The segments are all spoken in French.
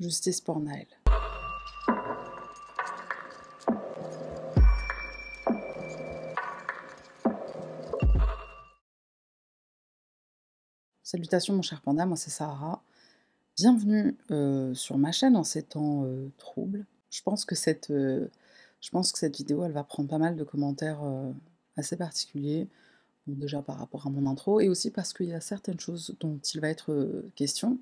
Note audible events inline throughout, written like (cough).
Justice pour Naël. Salutations mon cher panda, moi c'est Sahara. Bienvenue euh, sur ma chaîne en ces temps euh, troubles. Je pense que cette, euh, je pense que cette vidéo elle va prendre pas mal de commentaires assez particuliers. déjà par rapport à mon intro et aussi parce qu'il y a certaines choses dont il va être question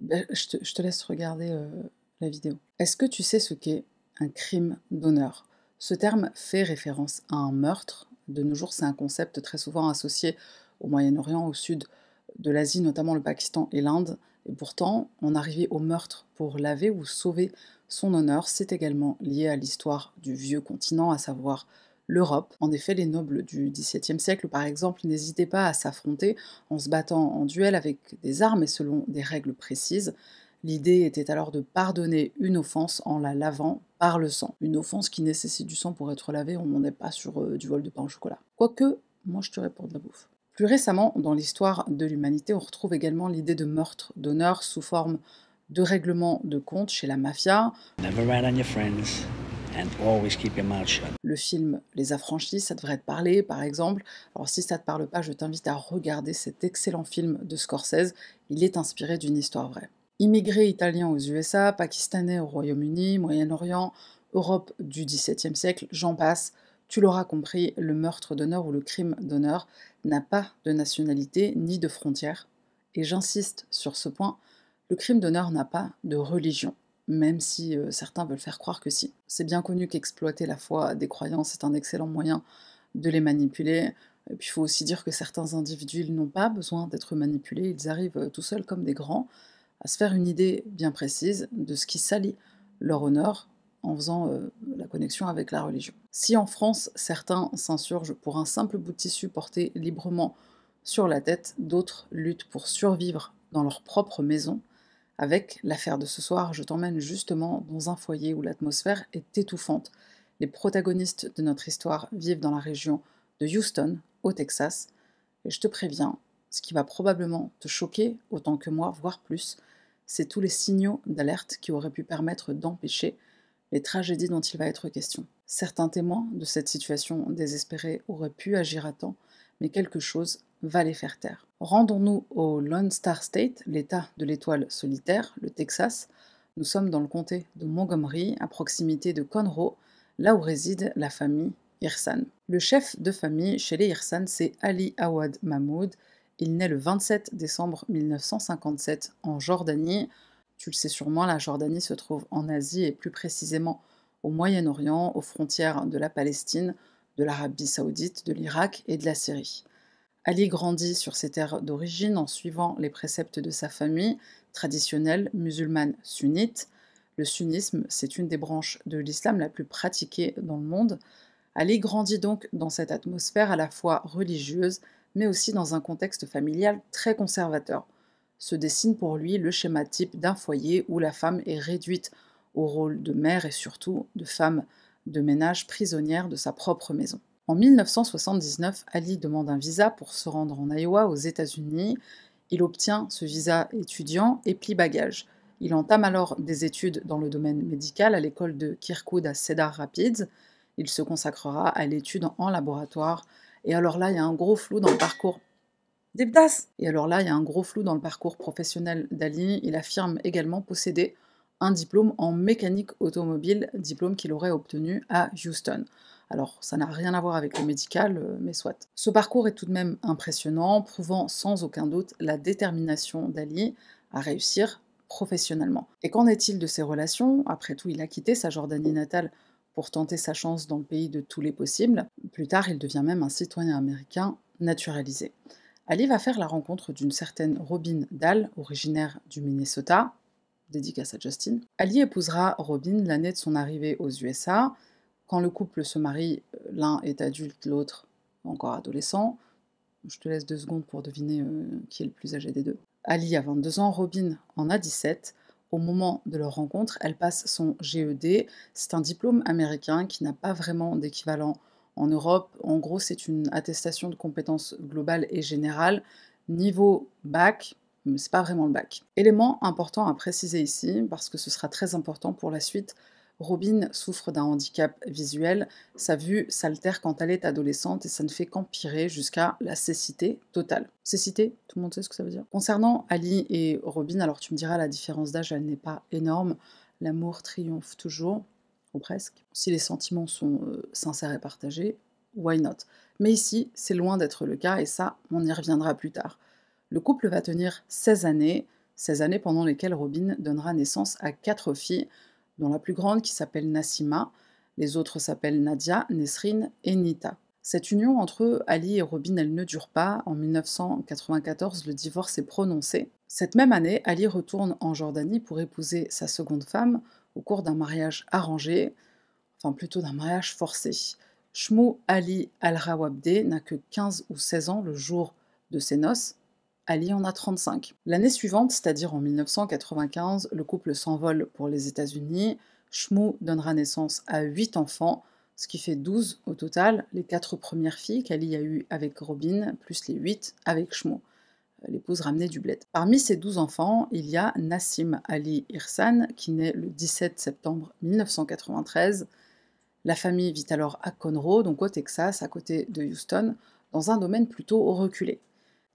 bah, je, te, laisse regarder euh, la vidéo. Est-ce que tu sais ce qu'est un crime d'honneur Ce terme fait référence à un meurtre. De nos jours, c'est un concept très souvent associé au Moyen-Orient, au sud de l'Asie, notamment le Pakistan et l'Inde. Et pourtant, on arrivait au meurtre pour laver ou sauver son honneur, c'est également lié à l'histoire du vieux continent, à savoir l'Europe. En effet, les nobles du XVIIe siècle, par exemple, n'hésitaient pas à s'affronter en se battant en duel avec des armes et selon des règles précises. L'idée était alors de pardonner une offense en la lavant par le sang. Une offense qui nécessite du sang pour être lavée, on n'en est pas sur euh, du vol de pain au chocolat. Quoique, moi je te réponds de la bouffe. Plus récemment, dans l'histoire de l'humanité, on retrouve également l'idée de meurtre d'honneur sous forme de règlement de compte chez la mafia. Never on your friends. Le film Les Affranchis, ça devrait te parler par exemple. Alors si ça ne te parle pas, je t'invite à regarder cet excellent film de Scorsese. Il est inspiré d'une histoire vraie. Immigrés italiens aux USA, pakistanais au Royaume-Uni, Moyen-Orient, Europe du XVIIe siècle, j'en passe. Tu l'auras compris, le meurtre d'honneur ou le crime d'honneur n'a pas de nationalité ni de frontières. Et j'insiste sur ce point, le crime d'honneur n'a pas de religion même si euh, certains veulent faire croire que si. C'est bien connu qu'exploiter la foi des croyants, c'est un excellent moyen de les manipuler. puis il faut aussi dire que certains individus n'ont pas besoin d'être manipulés, ils arrivent euh, tout seuls comme des grands à se faire une idée bien précise de ce qui salit leur honneur en faisant euh, la connexion avec la religion. Si en France, certains s'insurgent pour un simple bout de tissu porté librement sur la tête, d'autres luttent pour survivre dans leur propre maison, avec l'affaire de ce soir, je t'emmène justement dans un foyer où l'atmosphère est étouffante. Les protagonistes de notre histoire vivent dans la région de Houston, au Texas, et je te préviens, ce qui va probablement te choquer autant que moi, voire plus, c'est tous les signaux d'alerte qui auraient pu permettre d'empêcher les tragédies dont il va être question. Certains témoins de cette situation désespérée auraient pu agir à temps, mais quelque chose va les faire taire. Rendons-nous au Lone Star State, l'état de l'étoile solitaire, le Texas. Nous sommes dans le comté de Montgomery, à proximité de Conroe, là où réside la famille Hirsan. Le chef de famille chez les Hirsan, c'est Ali Awad Mahmoud. Il naît le 27 décembre 1957 en Jordanie. Tu le sais sûrement, la Jordanie se trouve en Asie et plus précisément au Moyen-Orient, aux frontières de la Palestine, de l'Arabie saoudite, de l'Irak et de la Syrie. Ali grandit sur ses terres d'origine en suivant les préceptes de sa famille traditionnelle musulmane sunnite. Le sunnisme, c'est une des branches de l'islam la plus pratiquée dans le monde. Ali grandit donc dans cette atmosphère à la fois religieuse, mais aussi dans un contexte familial très conservateur. Se dessine pour lui le schéma type d'un foyer où la femme est réduite au rôle de mère et surtout de femme de ménage prisonnière de sa propre maison. En 1979, Ali demande un visa pour se rendre en Iowa aux États-Unis. Il obtient ce visa étudiant et plie bagage. Il entame alors des études dans le domaine médical à l'école de Kirkwood à Cedar Rapids. Il se consacrera à l'étude en laboratoire. Et alors là, il y a un gros flou dans le parcours. Et alors là, il y a un gros flou dans le parcours professionnel d'Ali. Il affirme également posséder un diplôme en mécanique automobile, diplôme qu'il aurait obtenu à Houston. Alors ça n'a rien à voir avec le médical, euh, mais soit. Ce parcours est tout de même impressionnant, prouvant sans aucun doute la détermination d'Ali à réussir professionnellement. Et qu'en est-il de ses relations Après tout, il a quitté sa Jordanie natale pour tenter sa chance dans le pays de tous les possibles. Plus tard, il devient même un citoyen américain naturalisé. Ali va faire la rencontre d'une certaine Robin Dahl, originaire du Minnesota, dédicace à Justin. Ali épousera Robin l'année de son arrivée aux USA, quand le couple se marie, euh, l'un est adulte, l'autre encore adolescent. Je te laisse deux secondes pour deviner euh, qui est le plus âgé des deux. Ali a 22 ans, Robin en a 17. Au moment de leur rencontre, elle passe son GED. C'est un diplôme américain qui n'a pas vraiment d'équivalent en Europe. En gros, c'est une attestation de compétences globales et générales, niveau bac, mais c'est pas vraiment le bac. Élément important à préciser ici, parce que ce sera très important pour la suite Robin souffre d'un handicap visuel, sa vue s'altère quand elle est adolescente et ça ne fait qu'empirer jusqu'à la cécité totale. Cécité, tout le monde sait ce que ça veut dire. Concernant Ali et Robin, alors tu me diras la différence d'âge, n'est pas énorme. L'amour triomphe toujours, ou presque. Si les sentiments sont euh, sincères et partagés, why not Mais ici, c'est loin d'être le cas et ça, on y reviendra plus tard. Le couple va tenir 16 années, 16 années pendant lesquelles Robin donnera naissance à quatre filles, dont la plus grande qui s'appelle Nassima, les autres s'appellent Nadia, Nesrine et Nita. Cette union entre Ali et Robin, elle ne dure pas. En 1994, le divorce est prononcé. Cette même année, Ali retourne en Jordanie pour épouser sa seconde femme au cours d'un mariage arrangé, enfin plutôt d'un mariage forcé. Shmou Ali al-Rawabdeh n'a que 15 ou 16 ans le jour de ses noces. Ali en a 35. L'année suivante, c'est-à-dire en 1995, le couple s'envole pour les États-Unis. Shmoo donnera naissance à 8 enfants, ce qui fait 12 au total, les 4 premières filles qu'Ali a eues avec Robin, plus les 8 avec Shmoo, euh, l'épouse ramenée du bled. Parmi ces 12 enfants, il y a Nassim Ali Irsan, qui naît le 17 septembre 1993. La famille vit alors à Conroe, donc au Texas, à côté de Houston, dans un domaine plutôt reculé.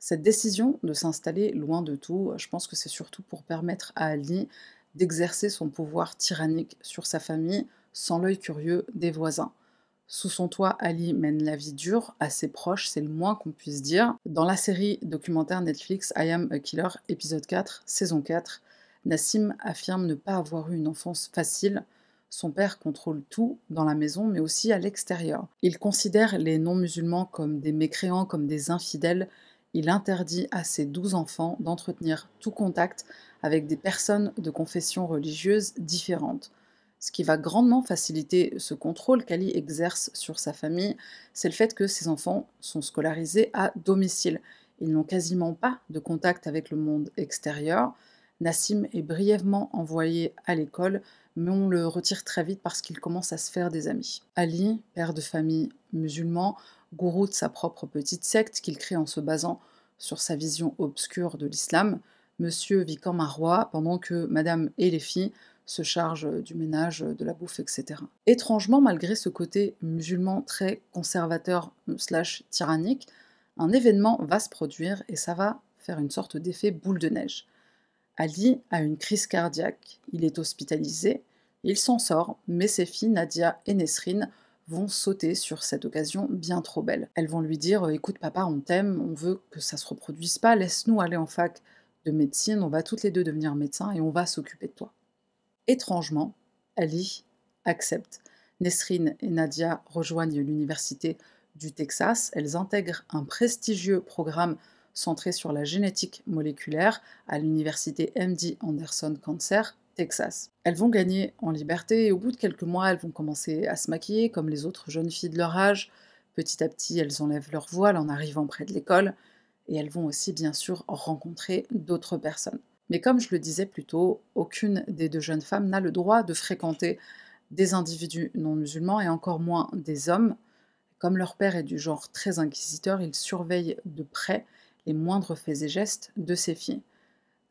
Cette décision de s'installer loin de tout, je pense que c'est surtout pour permettre à Ali d'exercer son pouvoir tyrannique sur sa famille sans l'œil curieux des voisins. Sous son toit, Ali mène la vie dure à ses proches, c'est le moins qu'on puisse dire. Dans la série documentaire Netflix I Am a Killer, épisode 4, saison 4, Nassim affirme ne pas avoir eu une enfance facile. Son père contrôle tout dans la maison, mais aussi à l'extérieur. Il considère les non-musulmans comme des mécréants, comme des infidèles, il interdit à ses douze enfants d'entretenir tout contact avec des personnes de confession religieuse différente. Ce qui va grandement faciliter ce contrôle qu'Ali exerce sur sa famille, c'est le fait que ses enfants sont scolarisés à domicile. Ils n'ont quasiment pas de contact avec le monde extérieur. Nassim est brièvement envoyé à l'école, mais on le retire très vite parce qu'il commence à se faire des amis. Ali, père de famille musulman, gourou de sa propre petite secte qu'il crée en se basant sur sa vision obscure de l'islam, Monsieur vit comme un roi pendant que Madame et les filles se chargent du ménage, de la bouffe, etc. Étrangement, malgré ce côté musulman très conservateur euh, slash tyrannique, un événement va se produire et ça va faire une sorte d'effet boule de neige. Ali a une crise cardiaque, il est hospitalisé, il s'en sort, mais ses filles Nadia et Nesrine vont sauter sur cette occasion bien trop belle. Elles vont lui dire euh, écoute papa, on t'aime, on veut que ça se reproduise pas, laisse-nous aller en fac de médecine, on va toutes les deux devenir médecins et on va s'occuper de toi. Étrangement, Ali accepte. Nesrine et Nadia rejoignent l'université du Texas, elles intègrent un prestigieux programme centré sur la génétique moléculaire à l'université MD Anderson Cancer Texas. Elles vont gagner en liberté et au bout de quelques mois, elles vont commencer à se maquiller comme les autres jeunes filles de leur âge. Petit à petit, elles enlèvent leur voile en arrivant près de l'école et elles vont aussi bien sûr rencontrer d'autres personnes. Mais comme je le disais plus tôt, aucune des deux jeunes femmes n'a le droit de fréquenter des individus non musulmans et encore moins des hommes. Comme leur père est du genre très inquisiteur, il surveille de près les moindres faits et gestes de ses filles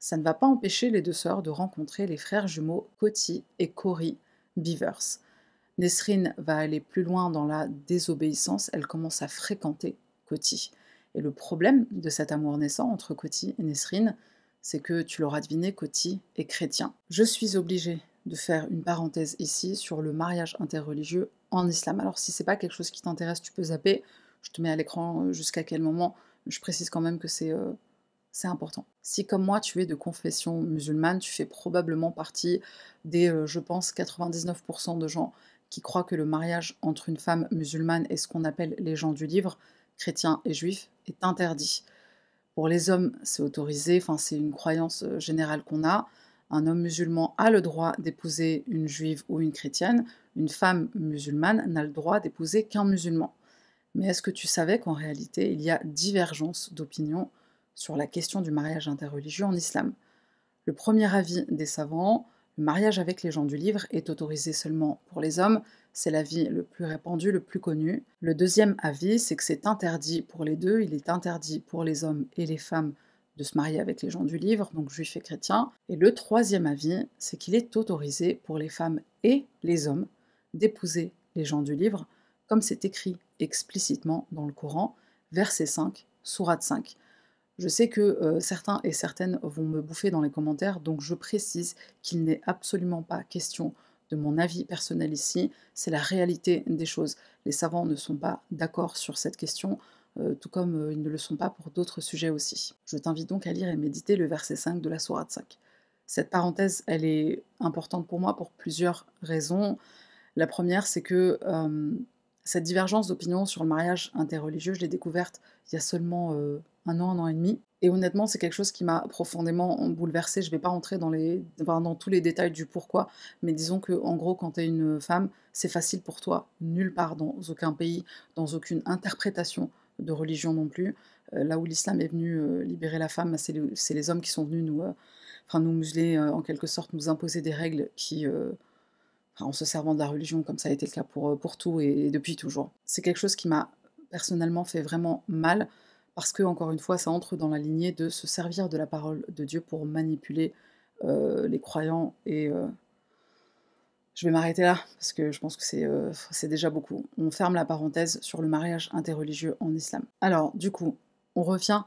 ça ne va pas empêcher les deux sœurs de rencontrer les frères jumeaux Coty et Cory Beavers. Nesrine va aller plus loin dans la désobéissance, elle commence à fréquenter Coty. Et le problème de cet amour naissant entre Coty et Nesrine, c'est que tu l'auras deviné, Coty est chrétien. Je suis obligée de faire une parenthèse ici sur le mariage interreligieux en islam. Alors si c'est pas quelque chose qui t'intéresse, tu peux zapper. Je te mets à l'écran euh, jusqu'à quel moment. Je précise quand même que c'est euh, c'est important. Si comme moi tu es de confession musulmane, tu fais probablement partie des, euh, je pense, 99% de gens qui croient que le mariage entre une femme musulmane et ce qu'on appelle les gens du livre, chrétiens et juifs, est interdit. Pour les hommes, c'est autorisé, enfin c'est une croyance euh, générale qu'on a. Un homme musulman a le droit d'épouser une juive ou une chrétienne, une femme musulmane n'a le droit d'épouser qu'un musulman. Mais est-ce que tu savais qu'en réalité, il y a divergence d'opinion sur la question du mariage interreligieux en islam. Le premier avis des savants, le mariage avec les gens du livre est autorisé seulement pour les hommes, c'est l'avis le plus répandu, le plus connu. Le deuxième avis, c'est que c'est interdit pour les deux, il est interdit pour les hommes et les femmes de se marier avec les gens du livre, donc juifs et chrétiens. Et le troisième avis, c'est qu'il est autorisé pour les femmes et les hommes d'épouser les gens du livre, comme c'est écrit explicitement dans le Coran, verset 5, sourate 5. Je sais que euh, certains et certaines vont me bouffer dans les commentaires, donc je précise qu'il n'est absolument pas question de mon avis personnel ici, c'est la réalité des choses. Les savants ne sont pas d'accord sur cette question, euh, tout comme euh, ils ne le sont pas pour d'autres sujets aussi. Je t'invite donc à lire et méditer le verset 5 de la Sourate 5. Cette parenthèse, elle est importante pour moi pour plusieurs raisons. La première, c'est que cette divergence d'opinion sur le mariage interreligieux, je l'ai découverte il y a seulement euh, un an, un an et demi. Et honnêtement, c'est quelque chose qui m'a profondément bouleversée. Je ne vais pas entrer dans, tous les détails du pourquoi, mais disons que en gros, quand tu es une femme, c'est facile pour toi, nulle part, dans aucun pays, dans aucune interprétation de religion non plus. Euh, là où l'islam est venu euh, libérer la femme, c'est les, hommes qui sont venus nous, enfin, nous museler, en quelque sorte, nous imposer des règles qui en se servant de la religion comme ça a été le cas pour, euh, pour tout et, depuis toujours. C'est quelque chose qui m'a personnellement fait vraiment mal parce que, encore une fois, ça entre dans la lignée de se servir de la parole de Dieu pour manipuler euh, les croyants et... Euh, je vais m'arrêter là parce que je pense que c'est déjà beaucoup. On ferme la parenthèse sur le mariage interreligieux en islam. Alors, du coup, on revient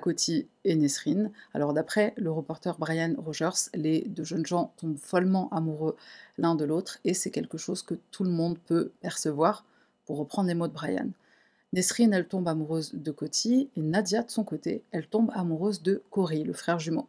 Coty et Nesrine. Alors d'après le reporter Brian Rogers, les deux jeunes gens tombent follement amoureux l'un de l'autre et c'est quelque chose que tout le monde peut percevoir, pour reprendre les mots de Brian. Nesrine, elle tombe amoureuse de Coty, et Nadia, de son côté, elle tombe amoureuse de Cory, le frère jumeau.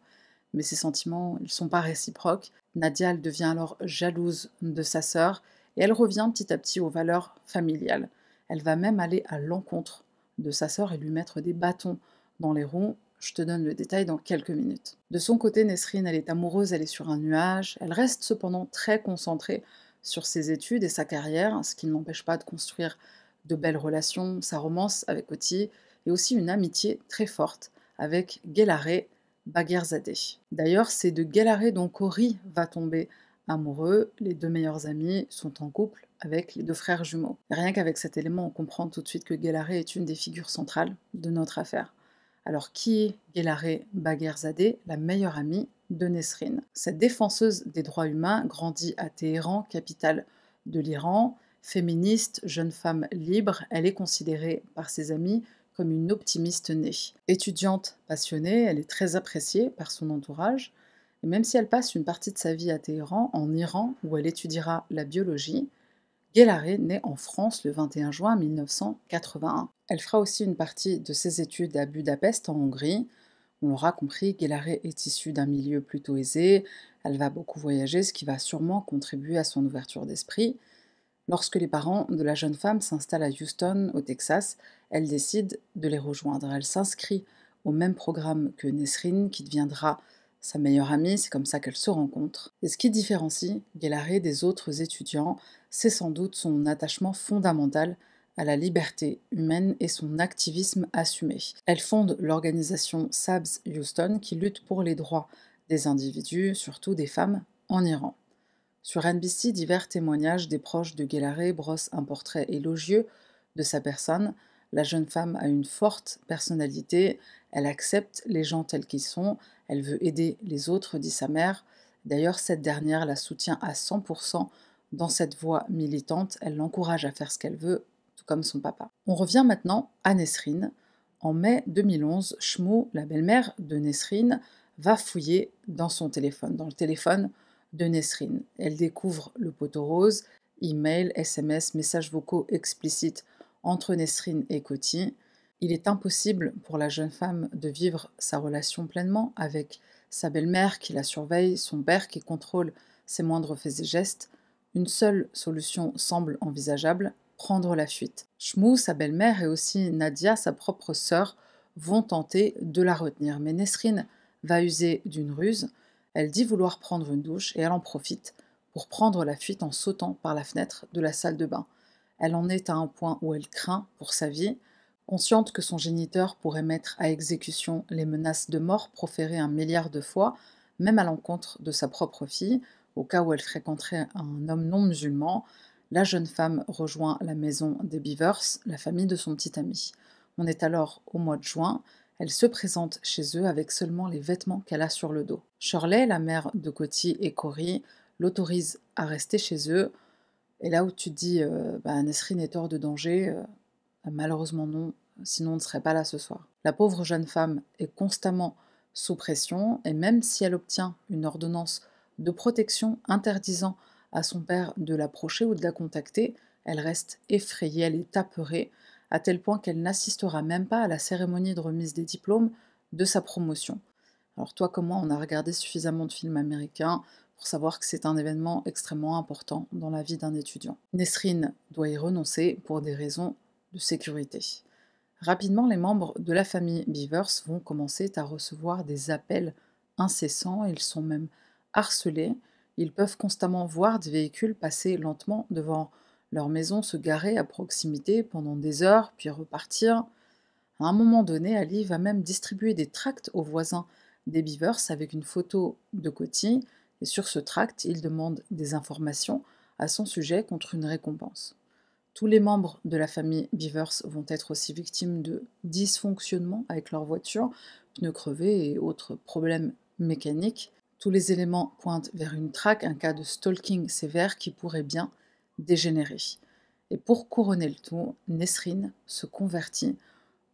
Mais ces sentiments, ils ne sont pas réciproques. Nadia, elle devient alors jalouse de sa sœur et elle revient petit à petit aux valeurs familiales. Elle va même aller à l'encontre de sa sœur et lui mettre des bâtons dans les ronds, Je te donne le détail dans quelques minutes. De son côté, Nesrine, elle est amoureuse, elle est sur un nuage. Elle reste cependant très concentrée sur ses études et sa carrière, ce qui ne l'empêche pas de construire de belles relations, sa romance avec Oti, et aussi une amitié très forte avec Gellaré Bagherzadeh. D'ailleurs, c'est de Gellaré dont Cory va tomber amoureux. Les deux meilleurs amis sont en couple avec les deux frères jumeaux. rien qu'avec cet élément, on comprend tout de suite que Gellaré est une des figures centrales de notre affaire. Alors qui est Gelare Bagherzadeh, la meilleure amie de Nesrine Cette défenseuse des droits humains grandit à Téhéran, capitale de l'Iran. Féministe, jeune femme libre, elle est considérée par ses amis comme une optimiste née. Étudiante passionnée, elle est très appréciée par son entourage, et même si elle passe une partie de sa vie à Téhéran, en Iran, où elle étudiera la biologie, Guélaré naît en France le 21 juin 1981. Elle fera aussi une partie de ses études à Budapest en Hongrie. On l'aura compris, gellaré est issue d'un milieu plutôt aisé, elle va beaucoup voyager, ce qui va sûrement contribuer à son ouverture d'esprit. Lorsque les parents de la jeune femme s'installent à Houston, au Texas, elle décide de les rejoindre. Elle s'inscrit au même programme que Nesrine, qui deviendra sa meilleure amie, c'est comme ça qu'elle se rencontre. Et ce qui différencie gellaré des autres étudiants, c'est sans doute son attachement fondamental à la liberté humaine et son activisme assumé. Elle fonde l'organisation SABS Houston qui lutte pour les droits des individus, surtout des femmes, en Iran. Sur NBC, divers témoignages des proches de Gellaré brossent un portrait élogieux de sa personne. La jeune femme a une forte personnalité, elle accepte les gens tels qu'ils sont, elle veut aider les autres, dit sa mère. D'ailleurs, cette dernière la soutient à 100% dans cette voie militante, elle l'encourage à faire ce qu'elle veut, tout comme son papa. On revient maintenant à Nesrine. En mai 2011, Shmo, la belle-mère de Nesrine, va fouiller dans son téléphone, dans le téléphone de Nesrine. Elle découvre le poteau rose, email, SMS, messages vocaux explicites entre Nesrine et Coty. Il est impossible pour la jeune femme de vivre sa relation pleinement avec sa belle-mère qui la surveille, son père qui contrôle ses moindres faits et gestes, une seule solution semble envisageable, prendre la fuite. Shmou, sa belle-mère, et aussi Nadia, sa propre sœur, vont tenter de la retenir. Mais Nesrine va user d'une ruse. Elle dit vouloir prendre une douche et elle en profite pour prendre la fuite en sautant par la fenêtre de la salle de bain. Elle en est à un point où elle craint pour sa vie. Consciente que son géniteur pourrait mettre à exécution les menaces de mort proférées un milliard de fois, même à l'encontre de sa propre fille, au cas où elle fréquenterait un homme non musulman, la jeune femme rejoint la maison des Beavers, la famille de son petit ami. On est alors au mois de juin, elle se présente chez eux avec seulement les vêtements qu'elle a sur le dos. Shirley, la mère de Cotty et Cory, l'autorise à rester chez eux. Et là où tu te dis euh, bah, Nesrine est hors de danger, euh, bah, malheureusement non, sinon on ne serait pas là ce soir. La pauvre jeune femme est constamment sous pression et même si elle obtient une ordonnance de protection interdisant à son père de l'approcher ou de la contacter, elle reste effrayée, elle est apeurée, à tel point qu'elle n'assistera même pas à la cérémonie de remise des diplômes de sa promotion. Alors toi comme moi, on a regardé suffisamment de films américains pour savoir que c'est un événement extrêmement important dans la vie d'un étudiant. Nesrine doit y renoncer pour des raisons de sécurité. Rapidement, les membres de la famille Beavers vont commencer à recevoir des appels incessants, ils sont même harcelés, ils peuvent constamment voir des véhicules passer lentement devant leur maison, se garer à proximité pendant des heures, puis repartir. À un moment donné, Ali va même distribuer des tracts aux voisins des Beavers avec une photo de Coty, et sur ce tract, il demande des informations à son sujet contre une récompense. Tous les membres de la famille Beavers vont être aussi victimes de dysfonctionnements avec leur voiture, pneus crevés et autres problèmes mécaniques. Tous les éléments pointent vers une traque, un cas de stalking sévère qui pourrait bien dégénérer. Et pour couronner le tout, Nesrine se convertit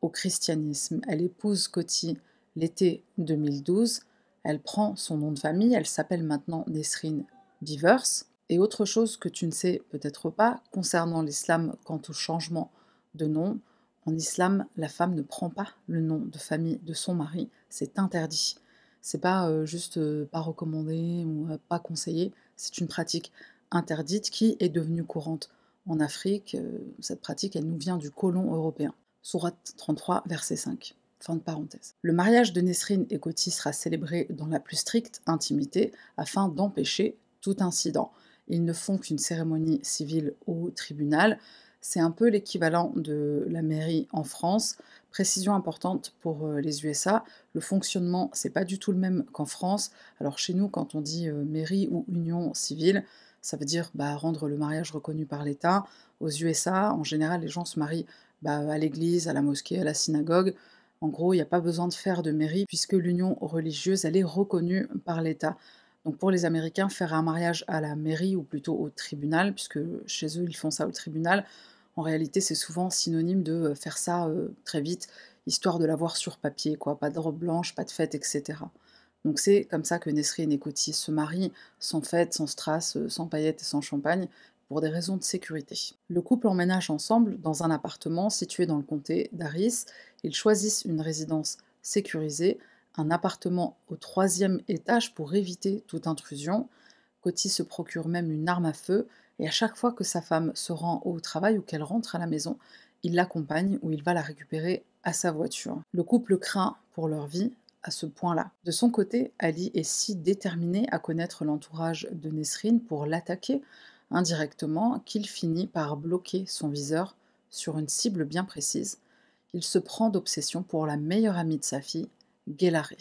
au christianisme. Elle épouse Coty l'été 2012. Elle prend son nom de famille. Elle s'appelle maintenant Nesrine Beavers. Et autre chose que tu ne sais peut-être pas concernant l'islam quant au changement de nom, en islam, la femme ne prend pas le nom de famille de son mari. C'est interdit. C'est pas juste pas recommandé ou pas conseillé. C'est une pratique interdite qui est devenue courante en Afrique. Cette pratique, elle nous vient du colon européen. Sourate 33, verset 5. Fin de parenthèse. Le mariage de Nesrine et Gauthier sera célébré dans la plus stricte intimité afin d'empêcher tout incident. Ils ne font qu'une cérémonie civile au tribunal. C'est un peu l'équivalent de la mairie en France. Précision importante pour euh, les USA, le fonctionnement, c'est pas du tout le même qu'en France. Alors chez nous, quand on dit euh, mairie ou union civile, ça veut dire bah, rendre le mariage reconnu par l'État. Aux USA, en général, les gens se marient bah, à l'église, à la mosquée, à la synagogue. En gros, il n'y a pas besoin de faire de mairie puisque l'union religieuse, elle est reconnue par l'État. Donc pour les Américains, faire un mariage à la mairie ou plutôt au tribunal, puisque chez eux, ils font ça au tribunal, en réalité, c'est souvent synonyme de euh, faire ça euh, très vite, histoire de l'avoir sur papier, quoi. Pas de robe blanche, pas de fête, etc. Donc c'est comme ça que Nesrine et Coty se marient, sans fête, sans strass, euh, sans paillettes et sans champagne, pour des raisons de sécurité. Le couple emménage ensemble dans un appartement situé dans le comté d'Aris. Ils choisissent une résidence sécurisée, un appartement au troisième étage pour éviter toute intrusion. Coty se procure même une arme à feu et à chaque fois que sa femme se rend au travail ou qu'elle rentre à la maison, il l'accompagne ou il va la récupérer à sa voiture. Le couple craint pour leur vie à ce point-là. De son côté, Ali est si déterminé à connaître l'entourage de Nesrine pour l'attaquer indirectement qu'il finit par bloquer son viseur sur une cible bien précise. Il se prend d'obsession pour la meilleure amie de sa fille, gellaré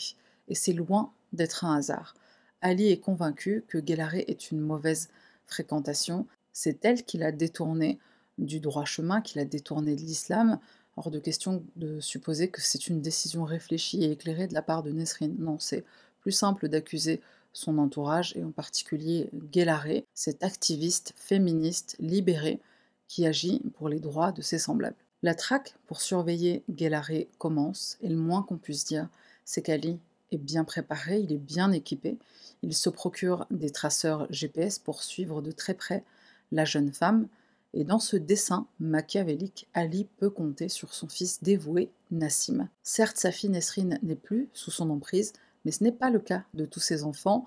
et c'est loin d'être un hasard. Ali est convaincu que gellaré est une mauvaise fréquentation, c'est elle qui l'a détourné du droit chemin, qui l'a détourné de l'islam. Hors de question de supposer que c'est une décision réfléchie et éclairée de la part de Nesrine. Non, c'est plus simple d'accuser son entourage et en particulier Guélaré, cette activiste féministe libéré qui agit pour les droits de ses semblables. La traque pour surveiller Guélaré commence et le moins qu'on puisse dire, c'est qu'Ali est bien préparé, il est bien équipé. Il se procure des traceurs GPS pour suivre de très près la jeune femme. Et dans ce dessin machiavélique, Ali peut compter sur son fils dévoué, Nassim. Certes, sa fille Nesrine n'est plus sous son emprise, mais ce n'est pas le cas de tous ses enfants.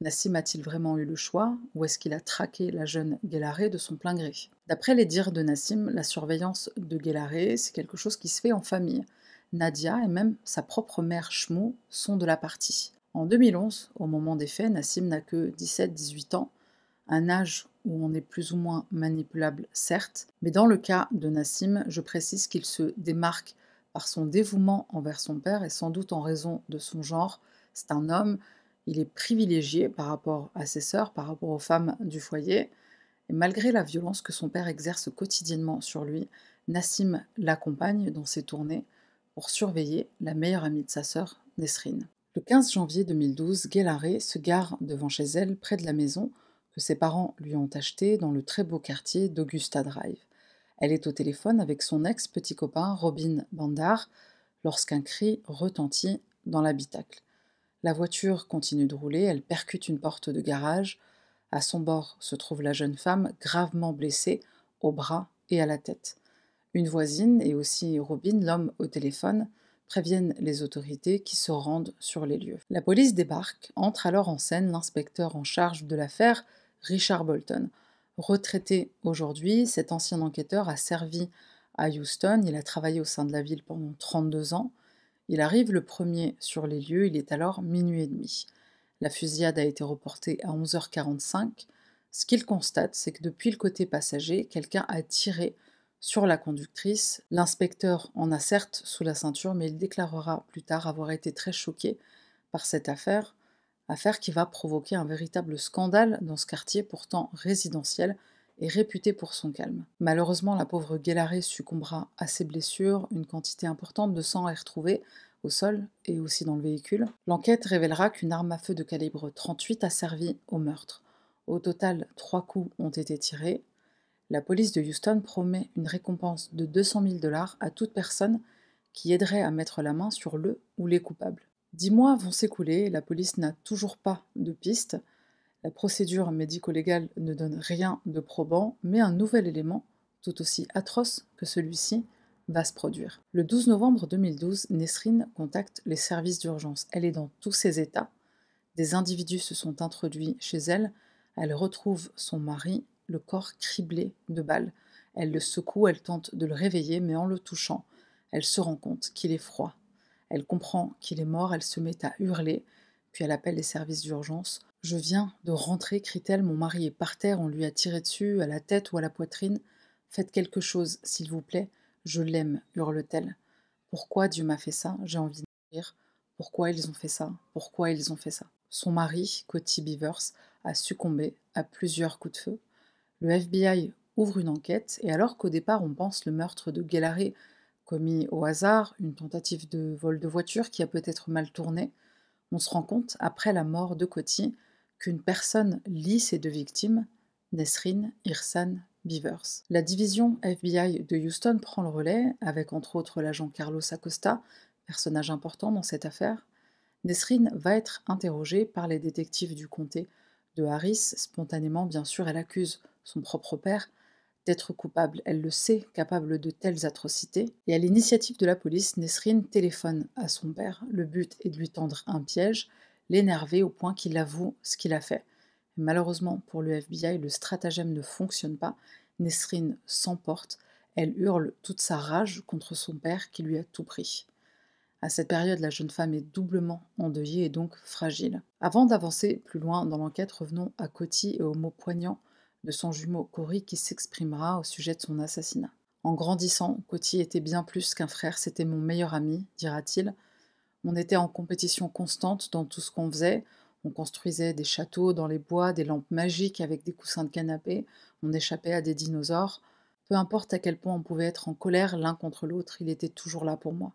Nassim a-t-il vraiment eu le choix ou est-ce qu'il a traqué la jeune Guélaré de son plein gré D'après les dires de Nassim, la surveillance de Guélaré, c'est quelque chose qui se fait en famille. Nadia et même sa propre mère Shmo sont de la partie. En 2011, au moment des faits, Nassim n'a que 17-18 ans, un âge où on est plus ou moins manipulable, certes, mais dans le cas de Nassim, je précise qu'il se démarque par son dévouement envers son père et sans doute en raison de son genre. C'est un homme, il est privilégié par rapport à ses sœurs, par rapport aux femmes du foyer. Et malgré la violence que son père exerce quotidiennement sur lui, Nassim l'accompagne dans ses tournées, pour surveiller la meilleure amie de sa sœur, Nesrine. Le 15 janvier 2012, Guélaré se gare devant chez elle, près de la maison que ses parents lui ont achetée dans le très beau quartier d'Augusta Drive. Elle est au téléphone avec son ex-petit copain Robin Bandar lorsqu'un cri retentit dans l'habitacle. La voiture continue de rouler, elle percute une porte de garage. À son bord se trouve la jeune femme gravement blessée au bras et à la tête. Une voisine et aussi Robin, l'homme au téléphone, préviennent les autorités qui se rendent sur les lieux. La police débarque, entre alors en scène l'inspecteur en charge de l'affaire, Richard Bolton. Retraité aujourd'hui, cet ancien enquêteur a servi à Houston, il a travaillé au sein de la ville pendant 32 ans. Il arrive le premier sur les lieux, il est alors minuit et demi. La fusillade a été reportée à 11h45. Ce qu'il constate, c'est que depuis le côté passager, quelqu'un a tiré sur la conductrice. L'inspecteur en a certes sous la ceinture, mais il déclarera plus tard avoir été très choqué par cette affaire, affaire qui va provoquer un véritable scandale dans ce quartier pourtant résidentiel et réputé pour son calme. Malheureusement, la pauvre Guélaré succombera à ses blessures, une quantité importante de sang est retrouvée au sol et aussi dans le véhicule. L'enquête révélera qu'une arme à feu de calibre 38 a servi au meurtre. Au total, trois coups ont été tirés, la police de Houston promet une récompense de 200 000 dollars à toute personne qui aiderait à mettre la main sur le ou les coupables. Dix mois vont s'écouler, la police n'a toujours pas de piste, la procédure médico-légale ne donne rien de probant, mais un nouvel élément, tout aussi atroce que celui-ci, va se produire. Le 12 novembre 2012, Nesrine contacte les services d'urgence. Elle est dans tous ses états. Des individus se sont introduits chez elle. Elle retrouve son mari le corps criblé de balles. Elle le secoue, elle tente de le réveiller, mais en le touchant, elle se rend compte qu'il est froid. Elle comprend qu'il est mort, elle se met à hurler, puis elle appelle les services d'urgence. Je viens de rentrer, crie-t-elle, mon mari est par terre, on lui a tiré dessus, à la tête ou à la poitrine. Faites quelque chose, s'il vous plaît, je l'aime, hurle-t-elle. Pourquoi Dieu m'a fait ça J'ai envie de mourir. Pourquoi ils ont fait ça Pourquoi ils ont fait ça Son mari, Cody Beavers, a succombé à plusieurs coups de feu. Le FBI ouvre une enquête et alors qu'au départ on pense le meurtre de Gellaré commis au hasard, une tentative de vol de voiture qui a peut-être mal tourné, on se rend compte, après la mort de Coty, qu'une personne lie ces deux victimes, Nesrin, Irsan Beavers. La division FBI de Houston prend le relais, avec entre autres l'agent Carlos Acosta, personnage important dans cette affaire. Nesrine va être interrogée par les détectives du comté de Harris. Spontanément, bien sûr, elle accuse son propre père, d'être coupable. Elle le sait, capable de telles atrocités. Et à l'initiative de la police, Nesrine téléphone à son père. Le but est de lui tendre un piège, l'énerver au point qu'il avoue ce qu'il a fait. malheureusement pour le FBI, le stratagème ne fonctionne pas. Nesrine s'emporte. Elle hurle toute sa rage contre son père qui lui a tout pris. À cette période, la jeune femme est doublement endeuillée et donc fragile. Avant d'avancer plus loin dans l'enquête, revenons à Coty et aux mots poignants de son jumeau Cory qui s'exprimera au sujet de son assassinat. En grandissant, Coty était bien plus qu'un frère, c'était mon meilleur ami, dira-t-il. On était en compétition constante dans tout ce qu'on faisait. On construisait des châteaux dans les bois, des lampes magiques avec des coussins de canapé, on échappait à des dinosaures. Peu importe à quel point on pouvait être en colère l'un contre l'autre, il était toujours là pour moi.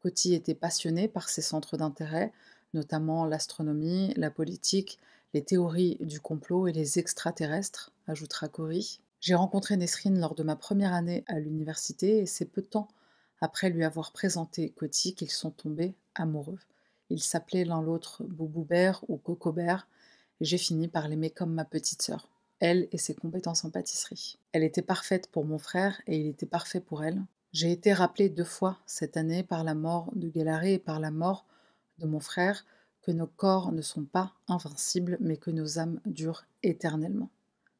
Coty était passionné par ses centres d'intérêt, notamment l'astronomie, la politique, les théories du complot et les extraterrestres, ajoutera Cory. J'ai rencontré Nesrine lors de ma première année à l'université et c'est peu de temps après lui avoir présenté Coty qu'ils sont tombés amoureux. Ils s'appelaient l'un l'autre Bouboubert ou Cocobert et j'ai fini par l'aimer comme ma petite sœur, elle et ses compétences en pâtisserie. Elle était parfaite pour mon frère et il était parfait pour elle. J'ai été rappelée deux fois cette année par la mort de Galaré et par la mort de mon frère que nos corps ne sont pas invincibles, mais que nos âmes durent éternellement.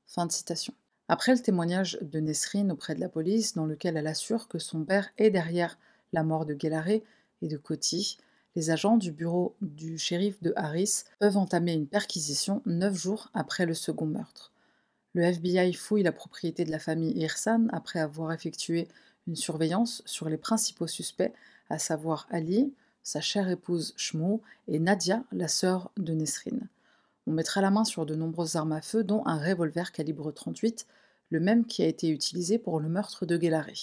Fin de citation. Après le témoignage de Nesrine auprès de la police, dans lequel elle assure que son père est derrière la mort de Guélaré et de Coty, les agents du bureau du shérif de Harris peuvent entamer une perquisition neuf jours après le second meurtre. Le FBI fouille la propriété de la famille Irsan après avoir effectué une surveillance sur les principaux suspects, à savoir Ali, sa chère épouse Shmo, et Nadia, la sœur de Nesrin. On mettra la main sur de nombreuses armes à feu, dont un revolver calibre 38, le même qui a été utilisé pour le meurtre de gellaré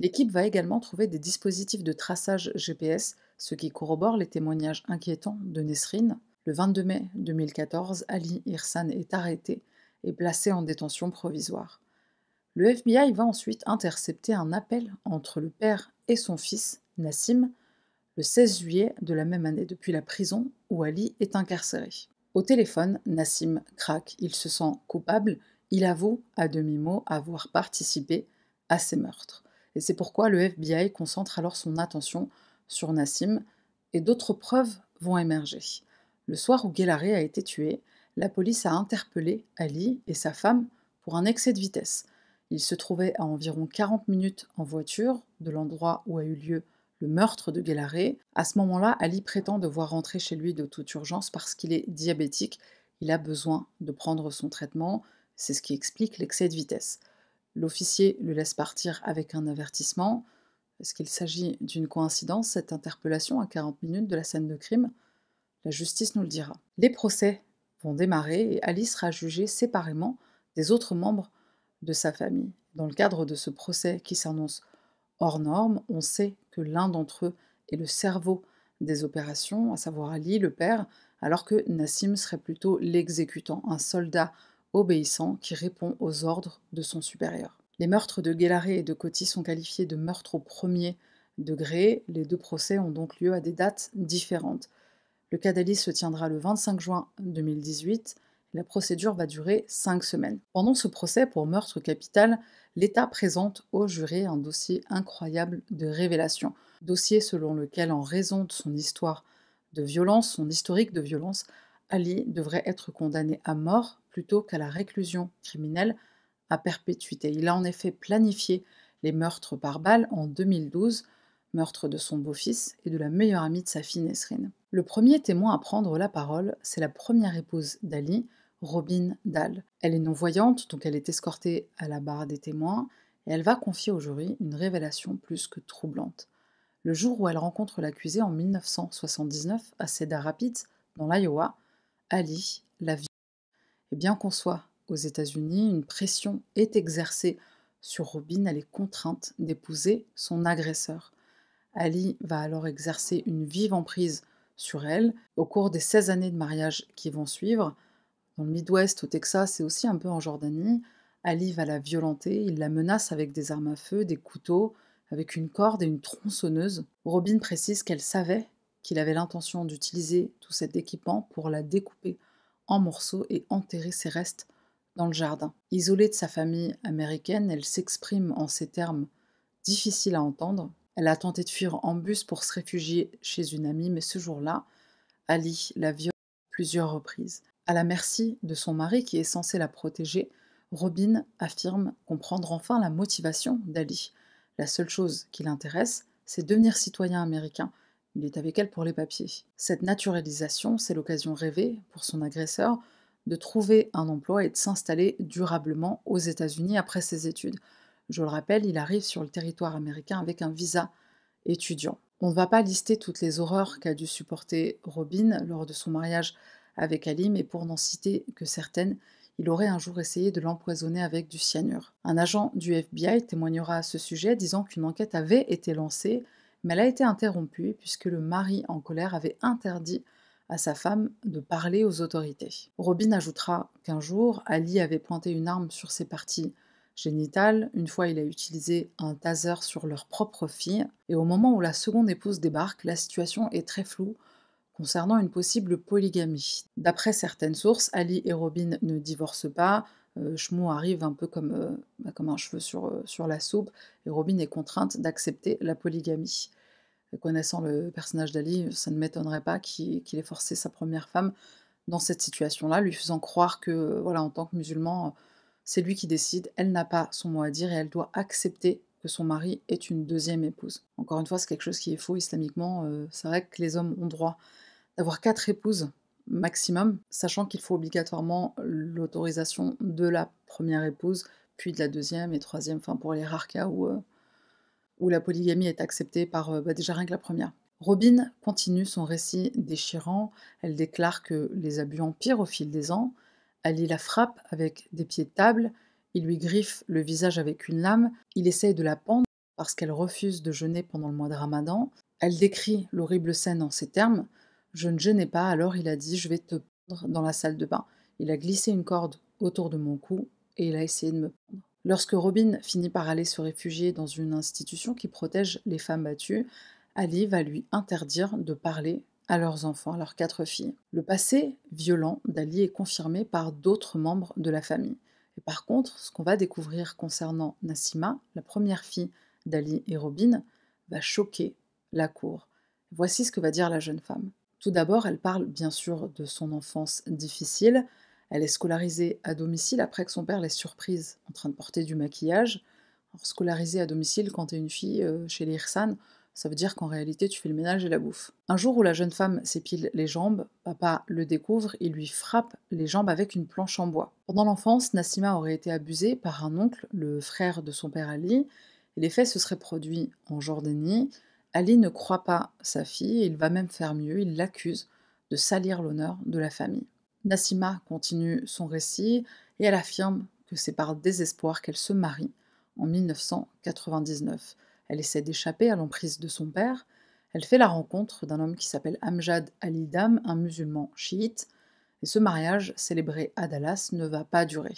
L'équipe va également trouver des dispositifs de traçage GPS, ce qui corrobore les témoignages inquiétants de Nesrin. Le 22 mai 2014, Ali Irsan est arrêté et placé en détention provisoire. Le FBI va ensuite intercepter un appel entre le père et son fils, Nassim, le 16 juillet de la même année depuis la prison où Ali est incarcéré. Au téléphone, Nassim craque, il se sent coupable, il avoue à demi-mot avoir participé à ces meurtres. Et c'est pourquoi le FBI concentre alors son attention sur Nassim et d'autres preuves vont émerger. Le soir où Guélaré a été tué, la police a interpellé Ali et sa femme pour un excès de vitesse. Ils se trouvaient à environ 40 minutes en voiture de l'endroit où a eu lieu le meurtre de Guélaré. À ce moment-là, Ali prétend devoir rentrer chez lui de toute urgence parce qu'il est diabétique. Il a besoin de prendre son traitement. C'est ce qui explique l'excès de vitesse. L'officier le laisse partir avec un avertissement. Est-ce qu'il s'agit d'une coïncidence, cette interpellation à 40 minutes de la scène de crime La justice nous le dira. Les procès vont démarrer et Ali sera jugée séparément des autres membres de sa famille. Dans le cadre de ce procès qui s'annonce hors norme, on sait que l'un d'entre eux est le cerveau des opérations, à savoir Ali, le père, alors que Nassim serait plutôt l'exécutant, un soldat obéissant qui répond aux ordres de son supérieur. Les meurtres de Guélaré et de Coty sont qualifiés de meurtres au premier degré. Les deux procès ont donc lieu à des dates différentes. Le cas d'Ali se tiendra le 25 juin 2018, la procédure va durer cinq semaines. Pendant ce procès pour meurtre capital, l'État présente au jury un dossier incroyable de révélation. Dossier selon lequel, en raison de son histoire de violence, son historique de violence, Ali devrait être condamné à mort plutôt qu'à la réclusion criminelle à perpétuité. Il a en effet planifié les meurtres par balle en 2012, meurtre de son beau-fils et de la meilleure amie de sa fille Nesrine. Le premier témoin à prendre la parole, c'est la première épouse d'Ali, Robin Dahl. Elle est non-voyante, donc elle est escortée à la barre des témoins, et elle va confier au jury une révélation plus que troublante. Le jour où elle rencontre l'accusé en 1979 à Cedar Rapids, dans l'Iowa, Ali la vie. Et eh bien qu'on soit aux États-Unis, une pression est exercée sur Robin, elle est contrainte d'épouser son agresseur. Ali va alors exercer une vive emprise sur elle. Au cours des 16 années de mariage qui vont suivre, dans le Midwest, au Texas et aussi un peu en Jordanie, Ali va la violenter, il la menace avec des armes à feu, des couteaux, avec une corde et une tronçonneuse. Robin précise qu'elle savait qu'il avait l'intention d'utiliser tout cet équipement pour la découper en morceaux et enterrer ses restes dans le jardin. Isolée de sa famille américaine, elle s'exprime en ces termes difficiles à entendre. Elle a tenté de fuir en bus pour se réfugier chez une amie, mais ce jour-là, Ali la viole plusieurs reprises. À la merci de son mari qui est censé la protéger, Robin affirme comprendre enfin la motivation d'Ali. La seule chose qui l'intéresse, c'est devenir citoyen américain. Il est avec elle pour les papiers. Cette naturalisation, c'est l'occasion rêvée pour son agresseur de trouver un emploi et de s'installer durablement aux États-Unis après ses études. Je le rappelle, il arrive sur le territoire américain avec un visa étudiant. On ne va pas lister toutes les horreurs qu'a dû supporter Robin lors de son mariage avec Ali, mais pour n'en citer que certaines, il aurait un jour essayé de l'empoisonner avec du cyanure. Un agent du FBI témoignera à ce sujet disant qu'une enquête avait été lancée, mais elle a été interrompue puisque le mari en colère avait interdit à sa femme de parler aux autorités. Robin ajoutera qu'un jour, Ali avait pointé une arme sur ses parties génitales, une fois il a utilisé un taser sur leur propre fille, et au moment où la seconde épouse débarque, la situation est très floue, concernant une possible polygamie. D'après certaines sources, Ali et Robin ne divorcent pas. Euh, arrive un peu comme, euh, bah, un cheveu euh, sur, la soupe et Robin est contrainte d'accepter la polygamie. Euh, connaissant le personnage d'Ali, ça ne m'étonnerait pas qu'il ait forcé sa première femme dans cette situation-là, lui faisant croire que, voilà, en tant que musulman, c'est lui qui décide, elle n'a pas son mot à dire et elle doit accepter que son mari est une deuxième épouse. Encore une fois, c'est quelque chose qui est faux islamiquement. Euh, c'est vrai que les hommes ont droit d'avoir quatre épouses maximum, sachant qu'il faut obligatoirement l'autorisation de la première épouse, puis de la deuxième et troisième, enfin pour les rares cas où, euh, où la polygamie est acceptée par euh, bah, déjà rien que la première. Robin continue son récit déchirant, elle déclare que les abus empirent au fil des ans, elle Ali la frappe avec des pieds de table, il lui griffe le visage avec une lame, il essaye de la pendre parce qu'elle refuse de jeûner pendant le mois de Ramadan. Elle décrit l'horrible scène en ces termes Je ne jeûnais pas, alors il a dit Je vais te pendre dans la salle de bain. Il a glissé une corde autour de mon cou et il a essayé de me pendre. Lorsque Robin finit par aller se réfugier dans une institution qui protège les femmes battues, Ali va lui interdire de parler à leurs enfants, à leurs quatre filles. Le passé violent d'Ali est confirmé par d'autres membres de la famille par contre, ce qu'on va découvrir concernant Nassima, la première fille d'Ali et Robin, va choquer la cour. Voici ce que va dire la jeune femme. Tout d'abord, elle parle bien sûr de son enfance difficile. Elle est scolarisée à domicile après que son père l'ait surprise en train de porter du maquillage. Alors, scolarisée à domicile quand es une fille euh, chez les Irsan, ça veut dire qu'en réalité tu fais le ménage et la bouffe. Un jour où la jeune femme s'épile les jambes, papa le découvre et lui frappe les jambes avec une planche en bois. Pendant l'enfance, Nassima aurait été abusée par un oncle, le frère de son père Ali, et les se serait produits en Jordanie. Ali ne croit pas sa fille et il va même faire mieux, il l'accuse de salir l'honneur de la famille. Nassima continue son récit et elle affirme que c'est par désespoir qu'elle se marie en 1999. Elle essaie d'échapper à l'emprise de son père. Elle fait la rencontre d'un homme qui s'appelle Amjad Ali Dam, un musulman chiite, et ce mariage, célébré à Dallas, ne va pas durer.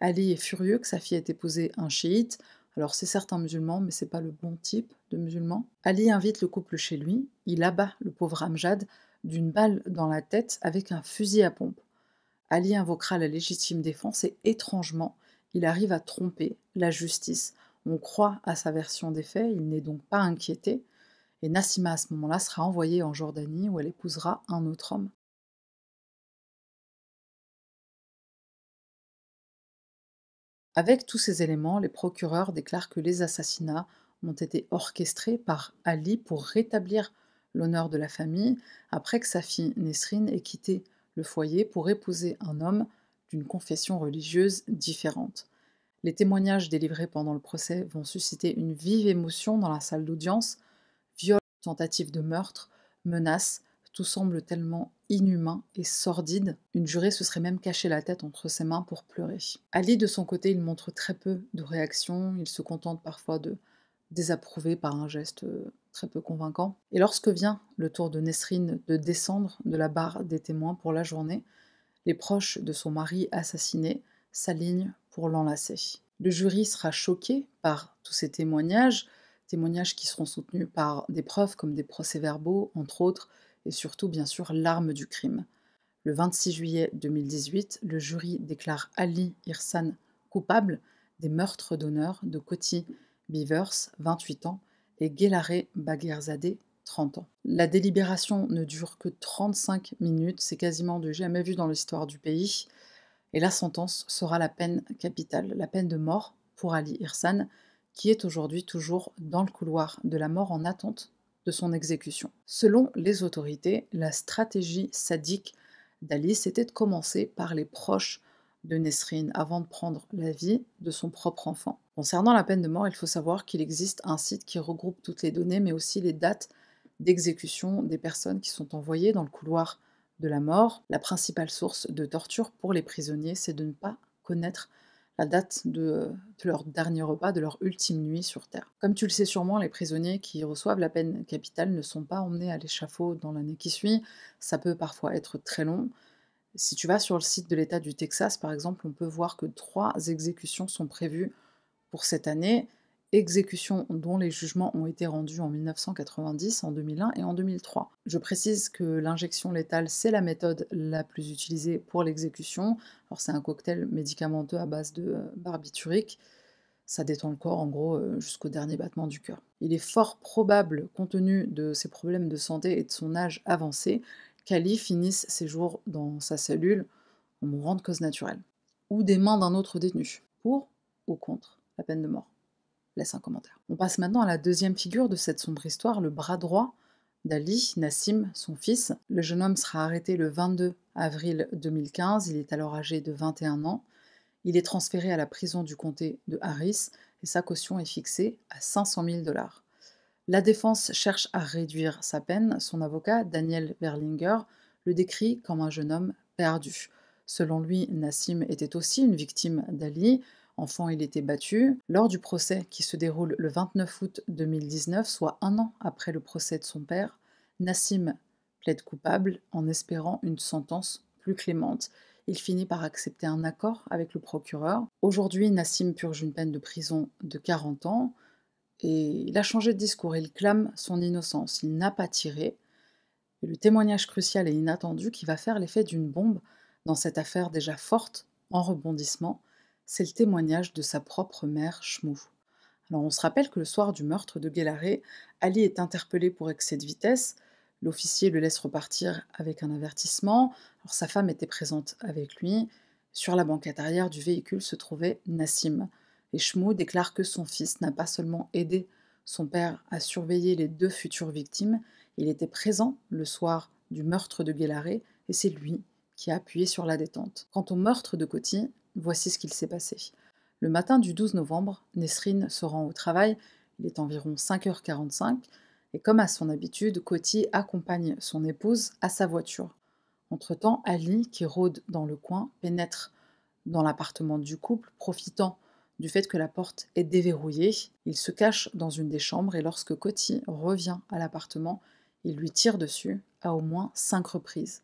Ali est furieux que sa fille ait épousé un chiite, alors c'est certain musulman, mais c'est pas le bon type de musulman. Ali invite le couple chez lui, il abat le pauvre Amjad d'une balle dans la tête avec un fusil à pompe. Ali invoquera la légitime défense et étrangement, il arrive à tromper la justice on croit à sa version des faits, il n'est donc pas inquiété, et Nassima à ce moment-là sera envoyée en Jordanie où elle épousera un autre homme. Avec tous ces éléments, les procureurs déclarent que les assassinats ont été orchestrés par Ali pour rétablir l'honneur de la famille après que sa fille Nesrine ait quitté le foyer pour épouser un homme d'une confession religieuse différente. Les témoignages délivrés pendant le procès vont susciter une vive émotion dans la salle d'audience. Viol, tentatives de meurtre, menaces, tout semble tellement inhumain et sordide. Une jurée se serait même cachée la tête entre ses mains pour pleurer. Ali, de son côté, il montre très peu de réaction. Il se contente parfois de désapprouver par un geste euh, très peu convaincant. Et lorsque vient le tour de Nesrine de descendre de la barre des témoins pour la journée, les proches de son mari assassiné s'alignent l'enlacer. Le jury sera choqué par tous ces témoignages, témoignages qui seront soutenus par des preuves comme des procès-verbaux, entre autres, et surtout, bien sûr, l'arme du crime. Le 26 juillet 2018, le jury déclare Ali Irsan coupable des meurtres d'honneur de Koti Beavers, 28 ans, et Gélaré Bagherzadeh, 30 ans. La délibération ne dure que 35 minutes, c'est quasiment de jamais vu dans l'histoire du pays. Et la sentence sera la peine capitale, la peine de mort pour Ali Irsan, qui est aujourd'hui toujours dans le couloir de la mort en attente de son exécution. Selon les autorités, la stratégie sadique d'Ali, c'était de commencer par les proches de Nesrine avant de prendre la vie de son propre enfant. Concernant la peine de mort, il faut savoir qu'il existe un site qui regroupe toutes les données, mais aussi les dates d'exécution des personnes qui sont envoyées dans le couloir de la mort. La principale source de torture pour les prisonniers, c'est de ne pas connaître la date de, leur dernier repas, de leur ultime nuit sur Terre. Comme tu le sais sûrement, les prisonniers qui reçoivent la peine capitale ne sont pas emmenés à l'échafaud dans l'année qui suit. Ça peut parfois être très long. Si tu vas sur le site de l'État du Texas, par exemple, on peut voir que trois exécutions sont prévues pour cette année exécution dont les jugements ont été rendus en 1990, en 2001 et en 2003. Je précise que l'injection létale, c'est la méthode la plus utilisée pour l'exécution. Alors c'est un cocktail médicamenteux à base de euh, barbiturique. Ça détend le corps en gros euh, jusqu'au dernier battement du cœur. Il est fort probable, compte tenu de ses problèmes de santé et de son âge avancé, qu'Ali finisse ses jours dans sa cellule en mourant de cause naturelle, ou des mains d'un autre détenu, pour ou contre la peine de mort laisse un commentaire. On passe maintenant à la deuxième figure de cette sombre histoire, le bras droit d'Ali, Nassim, son fils. Le jeune homme sera arrêté le 22 avril 2015, il est alors âgé de 21 ans. Il est transféré à la prison du comté de Harris et sa caution est fixée à 500 000 dollars. La défense cherche à réduire sa peine. Son avocat, Daniel Berlinger, le décrit comme un jeune homme perdu. Selon lui, Nassim était aussi une victime d'Ali, enfant il était battu, lors du procès qui se déroule le 29 août 2019, soit un an après le procès de son père, Nassim plaide coupable en espérant une sentence plus clémente. Il finit par accepter un accord avec le procureur. Aujourd'hui, Nassim purge une peine de prison de 40 ans et il a changé de discours. Il clame son innocence. Il n'a pas tiré. le témoignage crucial et inattendu qui va faire l'effet d'une bombe dans cette affaire déjà forte en rebondissement c'est le témoignage de sa propre mère, Shmou. Alors on se rappelle que le soir du meurtre de Guélaré, Ali est interpellé pour excès de vitesse. L'officier le laisse repartir avec un avertissement. Alors sa femme était présente avec lui. Sur la banquette arrière du véhicule se trouvait Nassim. Et Shmou déclare que son fils n'a pas seulement aidé son père à surveiller les deux futures victimes, il était présent le soir du meurtre de Guélaré et c'est lui qui a appuyé sur la détente. Quant au meurtre de Coty, Voici ce qu'il s'est passé. Le matin du 12 novembre, Nesrine se rend au travail, il est environ 5h45, et comme à son habitude, Coty accompagne son épouse à sa voiture. Entre-temps, Ali, qui rôde dans le coin, pénètre dans l'appartement du couple, profitant du fait que la porte est déverrouillée. Il se cache dans une des chambres et lorsque Coty revient à l'appartement, il lui tire dessus à au moins cinq reprises.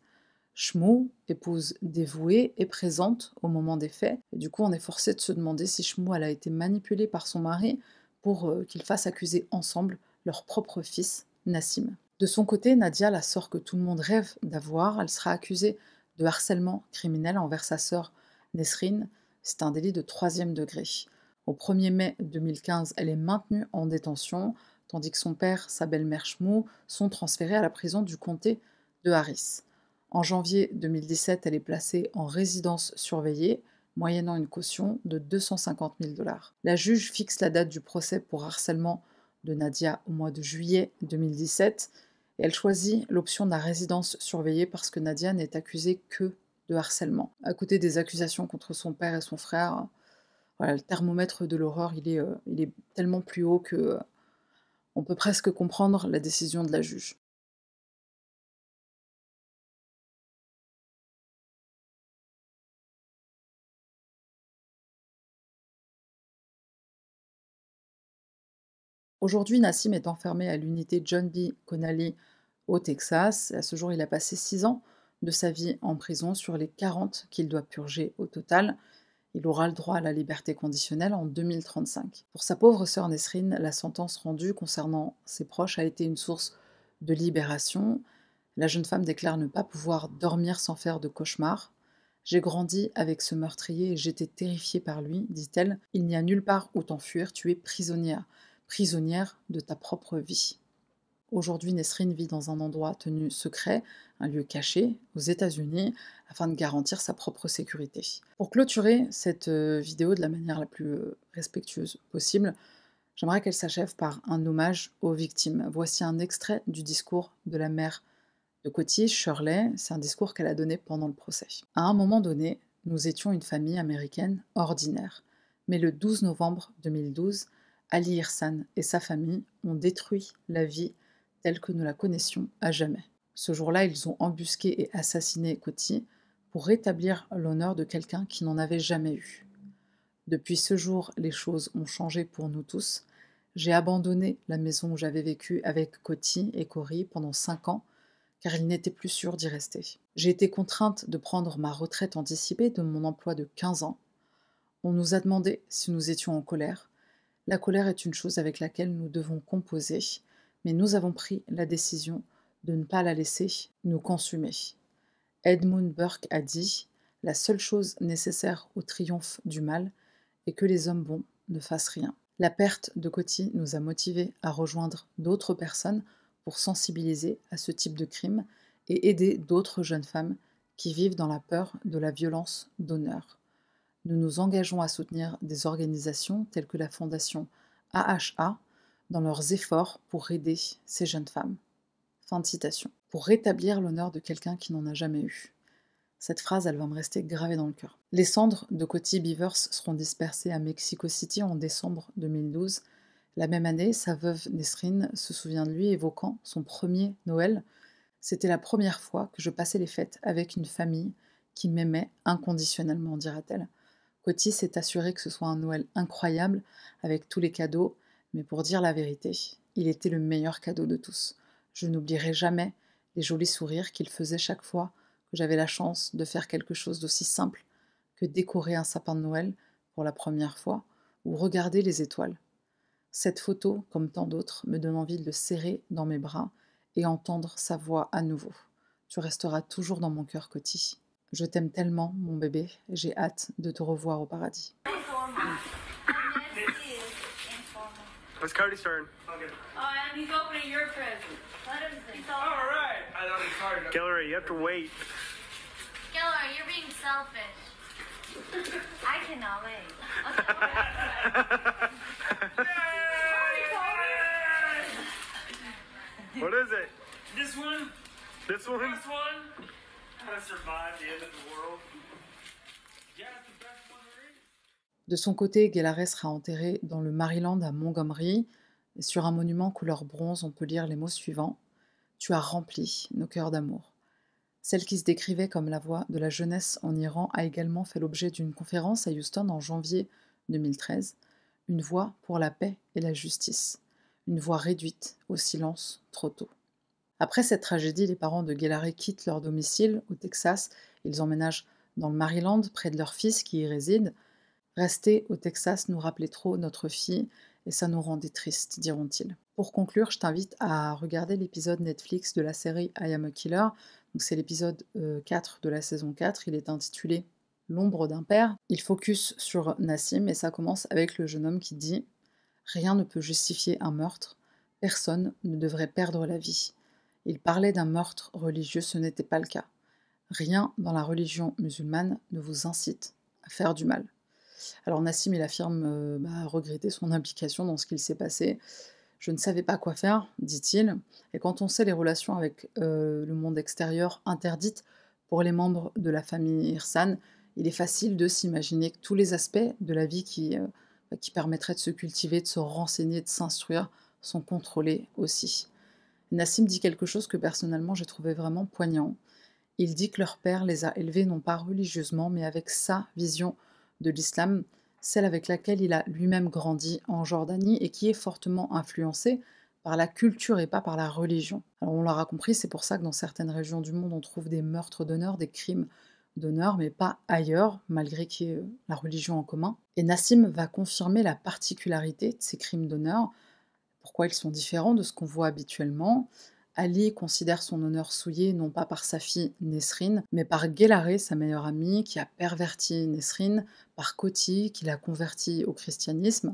Shmoo, épouse dévouée, est présente au moment des faits, et du coup on est forcé de se demander si Shmoo elle a été manipulée par son mari pour euh, qu'ils fassent accuser ensemble leur propre fils, Nassim. De son côté, Nadia, la sœur que tout le monde rêve d'avoir, elle sera accusée de harcèlement criminel envers sa sœur Nesrine. C'est un délit de troisième degré. Au 1er mai 2015, elle est maintenue en détention, tandis que son père, sa belle-mère Shmoo, sont transférés à la prison du comté de Harris. En janvier 2017, elle est placée en résidence surveillée, moyennant une caution de 250 000 dollars. La juge fixe la date du procès pour harcèlement de Nadia au mois de juillet 2017 et elle choisit l'option de la résidence surveillée parce que Nadia n'est accusée que de harcèlement. À côté des accusations contre son père et son frère, le thermomètre de l'horreur, il est, tellement plus haut que euh, on peut presque comprendre la décision de la juge. Aujourd'hui, Nassim est enfermé à l'unité John B. Connally au Texas. À ce jour, il a passé 6 ans de sa vie en prison sur les 40 qu'il doit purger au total. Il aura le droit à la liberté conditionnelle en 2035. Pour sa pauvre sœur Nesrine, la sentence rendue concernant ses proches a été une source de libération. La jeune femme déclare ne pas pouvoir dormir sans faire de cauchemars. J'ai grandi avec ce meurtrier et j'étais terrifiée par lui, dit-elle. Il n'y a nulle part où t'enfuir, tu es prisonnière prisonnière de ta propre vie. Aujourd'hui, Nesrine vit dans un endroit tenu secret, un lieu caché, aux États-Unis, afin de garantir sa propre sécurité. Pour clôturer cette euh, vidéo de la manière la plus euh, respectueuse possible, j'aimerais qu'elle s'achève par un hommage aux victimes. Voici un extrait du discours de la mère de Coty, Shirley. C'est un discours qu'elle a donné pendant le procès. À un moment donné, nous étions une famille américaine ordinaire. Mais le 12 novembre 2012, Ali Irsan et sa famille ont détruit la vie telle que nous la connaissions à jamais. Ce jour-là, ils ont embusqué et assassiné Koti pour rétablir l'honneur de quelqu'un qui n'en avait jamais eu. Depuis ce jour, les choses ont changé pour nous tous. J'ai abandonné la maison où j'avais vécu avec Koti et Cory pendant cinq ans, car il n'était plus sûr d'y rester. J'ai été contrainte de prendre ma retraite anticipée de mon emploi de 15 ans. On nous a demandé si nous étions en colère, la colère est une chose avec laquelle nous devons composer, mais nous avons pris la décision de ne pas la laisser nous consumer. Edmund Burke a dit La seule chose nécessaire au triomphe du mal est que les hommes bons ne fassent rien. La perte de Coty nous a motivés à rejoindre d'autres personnes pour sensibiliser à ce type de crime et aider d'autres jeunes femmes qui vivent dans la peur de la violence d'honneur nous nous engageons à soutenir des organisations telles que la Fondation AHA dans leurs efforts pour aider ces jeunes femmes. Fin de citation. Pour rétablir l'honneur de quelqu'un qui n'en a jamais eu. Cette phrase, elle va me rester gravée dans le cœur. Les cendres de Coty Beavers seront dispersées à Mexico City en décembre 2012. La même année, sa veuve Nesrine se souvient de lui évoquant son premier Noël. C'était la première fois que je passais les fêtes avec une famille qui m'aimait inconditionnellement, dira-t-elle. Coty s'est assuré que ce soit un Noël incroyable avec tous les cadeaux, mais pour dire la vérité, il était le meilleur cadeau de tous. Je n'oublierai jamais les jolis sourires qu'il faisait chaque fois que j'avais la chance de faire quelque chose d'aussi simple que décorer un sapin de Noël pour la première fois ou regarder les étoiles. Cette photo, comme tant d'autres, me donne envie de le serrer dans mes bras et entendre sa voix à nouveau. Tu resteras toujours dans mon cœur, Coty. Je t'aime tellement, mon bébé. J'ai hâte de te revoir au paradis. It's Cody's turn. Okay. Oh, and he's opening your present. Let him see. All right. I thought it's hard. Gallery, you have to wait. Gallery, you're being selfish. I cannot wait. (laughs) what is it? This one. This one? This one? De son côté, Gellarès sera enterré dans le Maryland à Montgomery. Et sur un monument couleur bronze, on peut lire les mots suivants Tu as rempli nos cœurs d'amour. Celle qui se décrivait comme la voix de la jeunesse en Iran a également fait l'objet d'une conférence à Houston en janvier 2013, une voix pour la paix et la justice, une voix réduite au silence trop tôt. Après cette tragédie, les parents de Gellaré quittent leur domicile au Texas. Ils emménagent dans le Maryland, près de leur fils qui y réside. Rester au Texas nous rappelait trop notre fille et ça nous rendait tristes, diront-ils. Pour conclure, je t'invite à regarder l'épisode Netflix de la série I Am a Killer. C'est l'épisode 4 euh, de la saison 4. Il est intitulé L'ombre d'un père. Il focus sur Nassim et ça commence avec le jeune homme qui dit Rien ne peut justifier un meurtre. Personne ne devrait perdre la vie. Il parlait d'un meurtre religieux, ce n'était pas le cas. Rien dans la religion musulmane ne vous incite à faire du mal. Alors Nassim, il affirme euh, bah, regretter son implication dans ce qu'il s'est passé. Je ne savais pas quoi faire, dit-il. Et quand on sait les relations avec euh, le monde extérieur interdites pour les membres de la famille Irsan, il est facile de s'imaginer que tous les aspects de la vie qui, euh, bah, qui permettraient de se cultiver, de se renseigner, de s'instruire, sont contrôlés aussi. Nassim dit quelque chose que personnellement j'ai trouvé vraiment poignant. Il dit que leur père les a élevés non pas religieusement, mais avec sa vision de l'islam, celle avec laquelle il a lui-même grandi en Jordanie et qui est fortement influencée par la culture et pas par la religion. Alors on l'aura compris, c'est pour ça que dans certaines régions du monde, on trouve des meurtres d'honneur, des crimes d'honneur, mais pas ailleurs, malgré qu'il y ait la religion en commun. Et Nassim va confirmer la particularité de ces crimes d'honneur pourquoi ils sont différents de ce qu'on voit habituellement. Ali considère son honneur souillé non pas par sa fille Nesrine, mais par Gellaré, sa meilleure amie, qui a perverti Nesrine, par Coty, qui l'a converti au christianisme.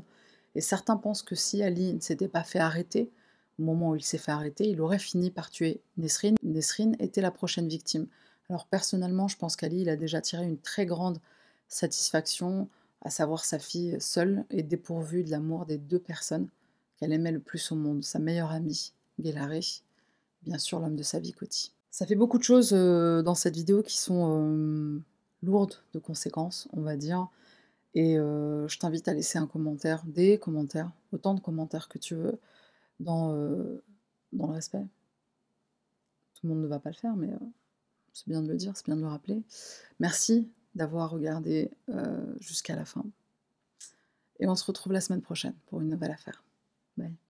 Et certains pensent que si Ali ne s'était pas fait arrêter, au moment où il s'est fait arrêter, il aurait fini par tuer Nesrine. Nesrine était la prochaine victime. Alors personnellement, je pense qu'Ali, il a déjà tiré une très grande satisfaction, à savoir sa fille seule et dépourvue de l'amour des deux personnes qu'elle aimait le plus au monde, sa meilleure amie, Guélaré, bien sûr l'homme de sa vie, Coty. Ça fait beaucoup de choses euh, dans cette vidéo qui sont euh, lourdes de conséquences, on va dire. Et euh, je t'invite à laisser un commentaire, des commentaires, autant de commentaires que tu veux, dans le respect. Tout le monde ne va pas le faire, mais c'est bien de le dire, c'est bien de le rappeler. Merci d'avoir regardé jusqu'à la fin. Et on se retrouve la semaine prochaine pour une nouvelle affaire. Ouais.